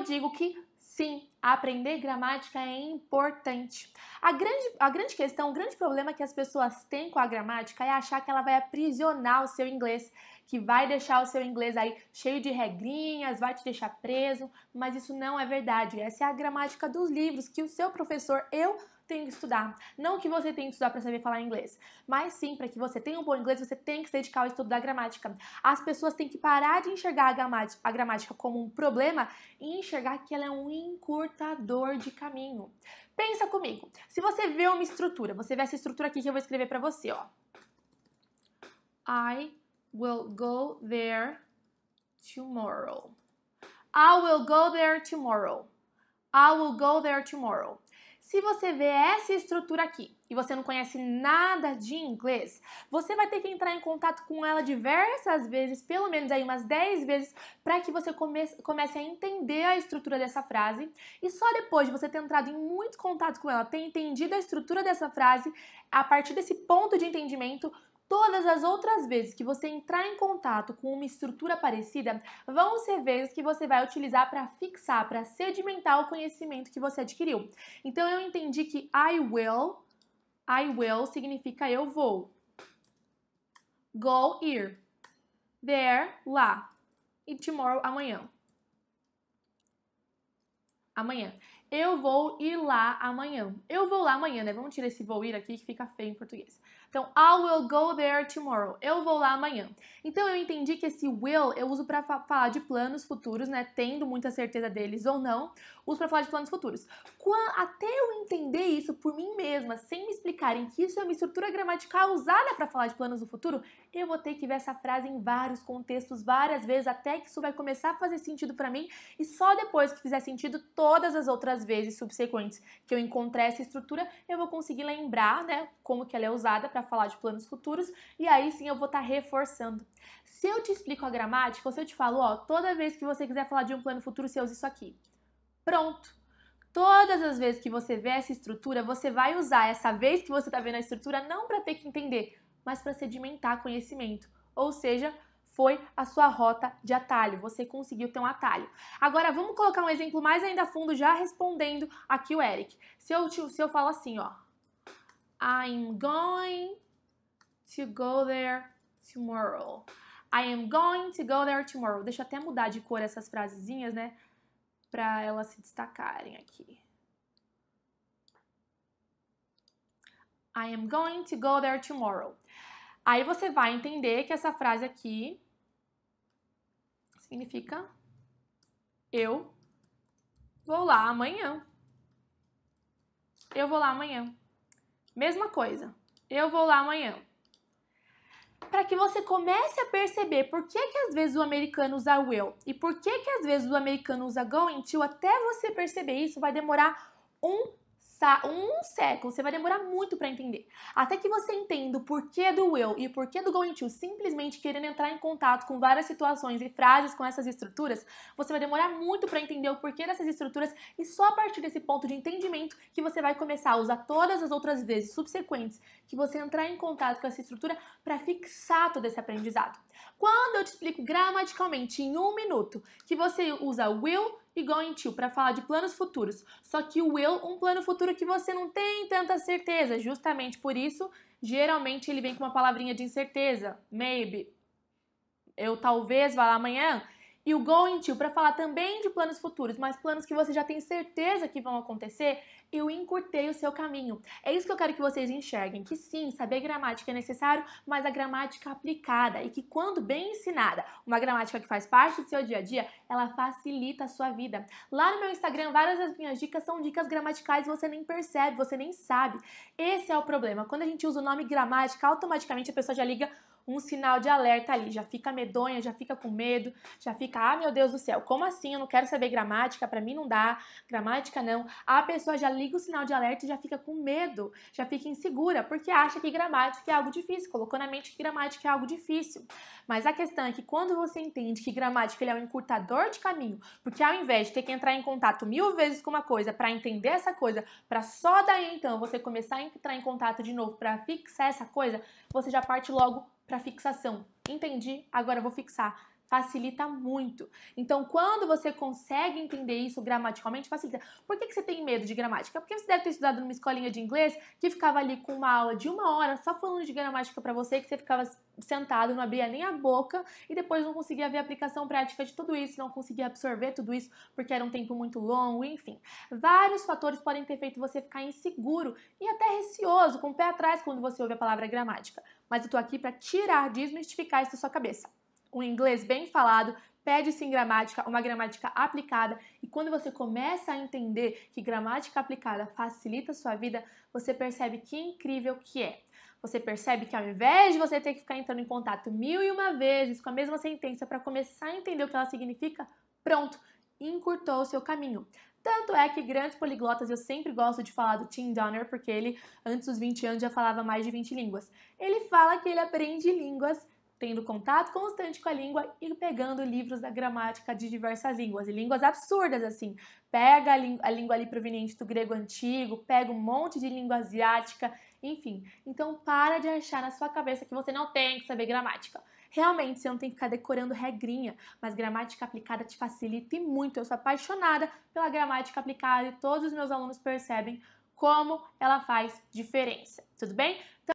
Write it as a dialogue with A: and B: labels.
A: eu digo que sim, aprender gramática é importante. A grande, a grande questão, o grande problema que as pessoas têm com a gramática é achar que ela vai aprisionar o seu inglês, que vai deixar o seu inglês aí cheio de regrinhas, vai te deixar preso, mas isso não é verdade. Essa é a gramática dos livros que o seu professor, eu, tem que estudar. Não que você tenha que estudar para saber falar inglês, mas sim para que você tenha um bom inglês, você tem que se dedicar ao estudo da gramática. As pessoas têm que parar de enxergar a gramática, a gramática como um problema e enxergar que ela é um encurtador de caminho. Pensa comigo. Se você vê uma estrutura, você vê essa estrutura aqui que eu vou escrever para você, ó. I will go there tomorrow. I will go there tomorrow. I will go there tomorrow. Se você vê essa estrutura aqui e você não conhece nada de inglês, você vai ter que entrar em contato com ela diversas vezes, pelo menos aí umas 10 vezes, para que você comece, comece a entender a estrutura dessa frase. E só depois de você ter entrado em muito contato com ela, ter entendido a estrutura dessa frase, a partir desse ponto de entendimento, Todas as outras vezes que você entrar em contato com uma estrutura parecida vão ser vezes que você vai utilizar para fixar, para sedimentar o conhecimento que você adquiriu. Então eu entendi que I will, I will significa eu vou. Go here, There, lá. E tomorrow, amanhã. Amanhã eu vou ir lá amanhã. Eu vou lá amanhã, né? Vamos tirar esse vou ir aqui que fica feio em português. Então, I will go there tomorrow. Eu vou lá amanhã. Então, eu entendi que esse will eu uso para falar de planos futuros, né? Tendo muita certeza deles ou não, uso para falar de planos futuros. até eu entender isso por mim mesma, sem me explicarem que isso é uma estrutura gramatical usada para falar de planos do futuro, eu vou ter que ver essa frase em vários contextos, várias vezes, até que isso vai começar a fazer sentido para mim. E só depois que fizer sentido, todas as outras nas vezes subsequentes que eu encontrei essa estrutura, eu vou conseguir lembrar, né, como que ela é usada para falar de planos futuros e aí sim eu vou estar tá reforçando. Se eu te explico a gramática, ou se eu te falo, ó, toda vez que você quiser falar de um plano futuro, você usa isso aqui. Pronto. Todas as vezes que você vê essa estrutura, você vai usar essa vez que você está vendo a estrutura não para ter que entender, mas para sedimentar conhecimento. Ou seja, foi a sua rota de atalho, você conseguiu ter um atalho. Agora vamos colocar um exemplo mais ainda a fundo, já respondendo aqui o Eric. Se eu, se eu falo assim, ó, I'm going to go there tomorrow. I am going to go there tomorrow. Deixa eu até mudar de cor essas frasezinhas, né? Pra elas se destacarem aqui. I am going to go there tomorrow. Aí você vai entender que essa frase aqui significa eu vou lá amanhã. Eu vou lá amanhã. Mesma coisa. Eu vou lá amanhã. Para que você comece a perceber por que, que às vezes o americano usa will e por que, que às vezes o americano usa going to, até você perceber isso, vai demorar um um século, você vai demorar muito para entender. Até que você entenda o porquê do will e o porquê do going to simplesmente querendo entrar em contato com várias situações e frases com essas estruturas, você vai demorar muito para entender o porquê dessas estruturas e só a partir desse ponto de entendimento que você vai começar a usar todas as outras vezes subsequentes que você entrar em contato com essa estrutura para fixar todo esse aprendizado. Quando eu te explico gramaticalmente em um minuto que você usa will igual em tio, para falar de planos futuros. Só que o will, um plano futuro que você não tem tanta certeza. Justamente por isso, geralmente ele vem com uma palavrinha de incerteza. Maybe. Eu talvez vá lá amanhã. E o going to para falar também de planos futuros, mas planos que você já tem certeza que vão acontecer, eu encurtei o seu caminho. É isso que eu quero que vocês enxerguem, que sim, saber gramática é necessário, mas a gramática aplicada e que quando bem ensinada, uma gramática que faz parte do seu dia a dia, ela facilita a sua vida. Lá no meu Instagram, várias das minhas dicas são dicas gramaticais, você nem percebe, você nem sabe. Esse é o problema. Quando a gente usa o nome gramática, automaticamente a pessoa já liga um sinal de alerta ali, já fica medonha, já fica com medo, já fica, ah, meu Deus do céu, como assim? Eu não quero saber gramática, para mim não dá, gramática não. A pessoa já liga o sinal de alerta e já fica com medo, já fica insegura, porque acha que gramática é algo difícil, colocou na mente que gramática é algo difícil. Mas a questão é que quando você entende que gramática ele é um encurtador de caminho, porque ao invés de ter que entrar em contato mil vezes com uma coisa para entender essa coisa, para só daí então você começar a entrar em contato de novo para fixar essa coisa, você já parte logo para fixação. Entendi, agora vou fixar facilita muito. Então, quando você consegue entender isso gramaticalmente, facilita. Por que, que você tem medo de gramática? Porque você deve ter estudado numa escolinha de inglês que ficava ali com uma aula de uma hora só falando de gramática para você, que você ficava sentado, não abria nem a boca e depois não conseguia ver a aplicação prática de tudo isso, não conseguia absorver tudo isso porque era um tempo muito longo, enfim. Vários fatores podem ter feito você ficar inseguro e até receoso, com o pé atrás quando você ouve a palavra gramática. Mas eu tô aqui para tirar, desmistificar isso da sua cabeça um inglês bem falado, pede-se em gramática, uma gramática aplicada, e quando você começa a entender que gramática aplicada facilita a sua vida, você percebe que incrível que é. Você percebe que ao invés de você ter que ficar entrando em contato mil e uma vezes com a mesma sentença para começar a entender o que ela significa, pronto, encurtou o seu caminho. Tanto é que grandes poliglotas, eu sempre gosto de falar do Tim Donner, porque ele, antes dos 20 anos, já falava mais de 20 línguas. Ele fala que ele aprende línguas tendo contato constante com a língua e pegando livros da gramática de diversas línguas, e línguas absurdas assim. Pega a, a língua ali proveniente do grego antigo, pega um monte de língua asiática, enfim. Então para de achar na sua cabeça que você não tem que saber gramática. Realmente, você não tem que ficar decorando regrinha, mas gramática aplicada te facilita e muito. Eu sou apaixonada pela gramática aplicada e todos os meus alunos percebem como ela faz diferença. Tudo bem? Então,